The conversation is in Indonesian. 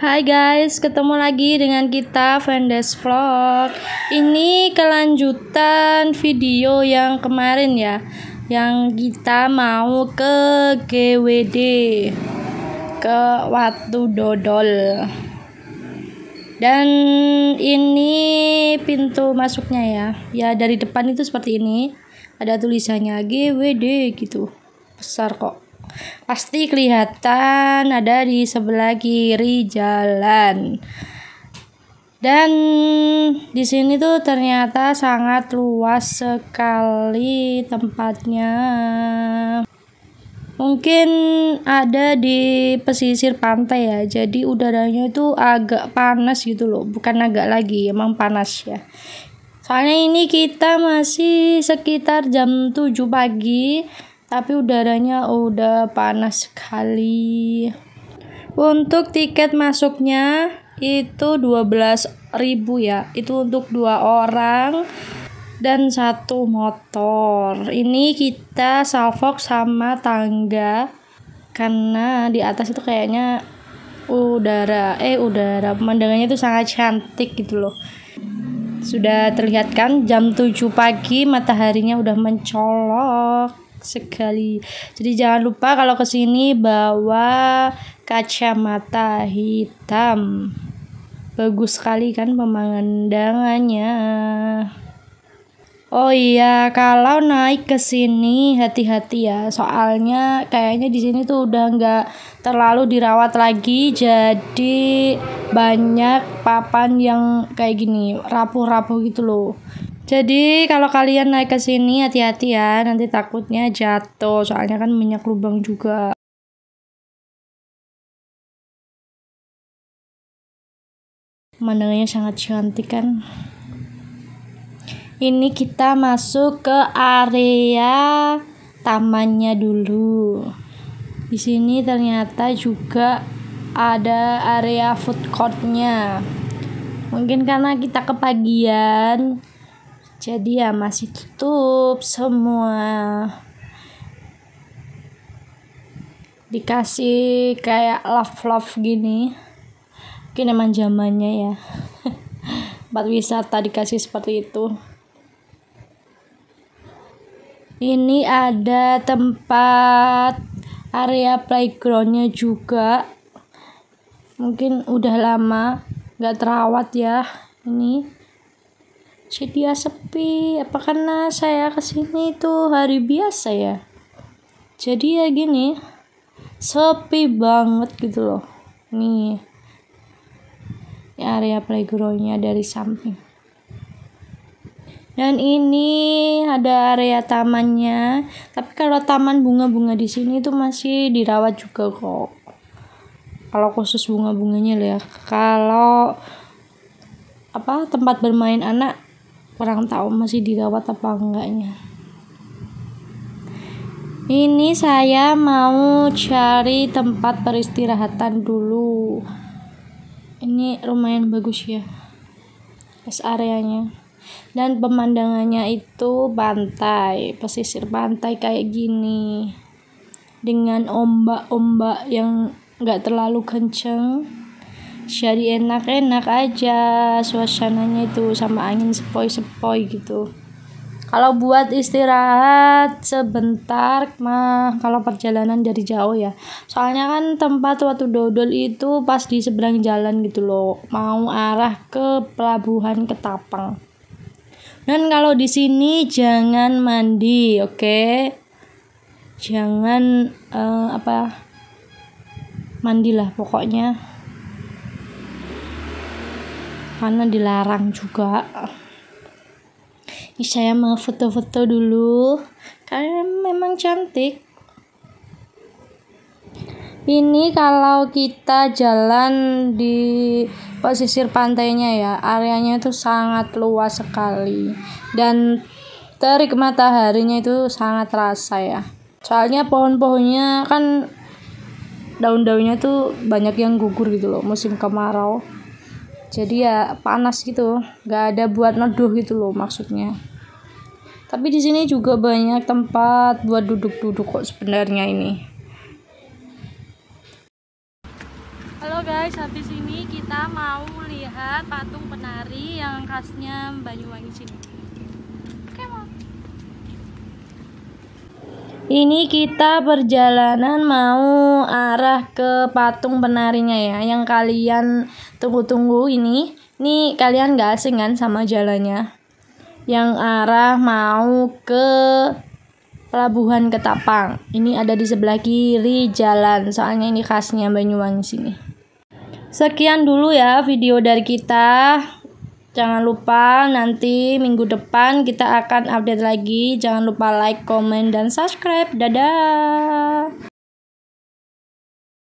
Hai guys, ketemu lagi dengan kita Vendes Vlog. Ini kelanjutan video yang kemarin ya, yang kita mau ke GWD ke Watu Dodol. Dan ini pintu masuknya ya. Ya dari depan itu seperti ini. Ada tulisannya GWD gitu. Besar kok pasti kelihatan ada di sebelah kiri jalan. Dan di sini tuh ternyata sangat luas sekali tempatnya. Mungkin ada di pesisir pantai ya. Jadi udaranya itu agak panas gitu loh, bukan agak lagi, emang panas ya. Soalnya ini kita masih sekitar jam 7 pagi tapi udaranya udah panas sekali. Untuk tiket masuknya itu ribu ya. Itu untuk dua orang dan satu motor. Ini kita salvox sama tangga karena di atas itu kayaknya udara eh udara pemandangannya itu sangat cantik gitu loh. Sudah terlihat kan jam 7 pagi mataharinya udah mencolok sekali. Jadi jangan lupa kalau ke sini bawa kacamata hitam. Bagus sekali kan pemandangannya. Oh iya, kalau naik ke sini hati-hati ya. Soalnya kayaknya di sini tuh udah nggak terlalu dirawat lagi, jadi banyak papan yang kayak gini, rapuh-rapuh gitu loh. Jadi kalau kalian naik ke sini hati-hati ya, nanti takutnya jatuh soalnya kan minyak lubang juga. Pemandangannya sangat cantik kan. Ini kita masuk ke area tamannya dulu. Di sini ternyata juga ada area food courtnya. Mungkin karena kita kepagian, jadi ya masih tutup semua dikasih kayak love love gini mungkin emang zamannya ya tempat wisata dikasih seperti itu ini ada tempat area playgroundnya juga mungkin udah lama nggak terawat ya ini jadi ya sepi apa karena saya kesini itu hari biasa ya jadi ya gini sepi banget gitu loh nih area playgroundnya dari samping dan ini ada area tamannya tapi kalau taman bunga-bunga di sini itu masih dirawat juga kok kalau khusus bunga-bunganya ya kalau apa tempat bermain anak kurang tahu masih dirawat apa enggaknya ini saya mau cari tempat peristirahatan dulu ini lumayan bagus ya es areanya dan pemandangannya itu pantai pesisir pantai kayak gini dengan ombak-ombak yang nggak terlalu kenceng jadi enak-enak aja suasananya itu sama angin sepoi-sepoi gitu kalau buat istirahat sebentar mah kalau perjalanan dari jauh ya soalnya kan tempat waktu dodol itu pas di seberang jalan gitu loh mau arah ke pelabuhan Ketapang dan kalau di sini jangan mandi oke okay? jangan uh, apa mandilah pokoknya karena dilarang juga ini saya mau foto-foto dulu karena memang cantik ini kalau kita jalan di pesisir pantainya ya areanya itu sangat luas sekali dan terik mataharinya itu sangat terasa ya soalnya pohon-pohonnya kan daun-daunnya tuh banyak yang gugur gitu loh musim kemarau jadi ya panas gitu nggak ada buat neduh gitu loh maksudnya tapi di sini juga banyak tempat buat duduk-duduk kok sebenarnya ini halo guys habis ini kita mau lihat patung penari yang khasnya Banyuwangi sini Ini kita perjalanan mau arah ke patung penarinya ya, yang kalian tunggu-tunggu ini. Ini kalian gak asing kan sama jalannya? Yang arah mau ke Pelabuhan Ketapang. Ini ada di sebelah kiri jalan, soalnya ini khasnya Banyuwangi sini. Sekian dulu ya video dari kita. Jangan lupa nanti minggu depan kita akan update lagi. Jangan lupa like, comment, dan subscribe. Dadah!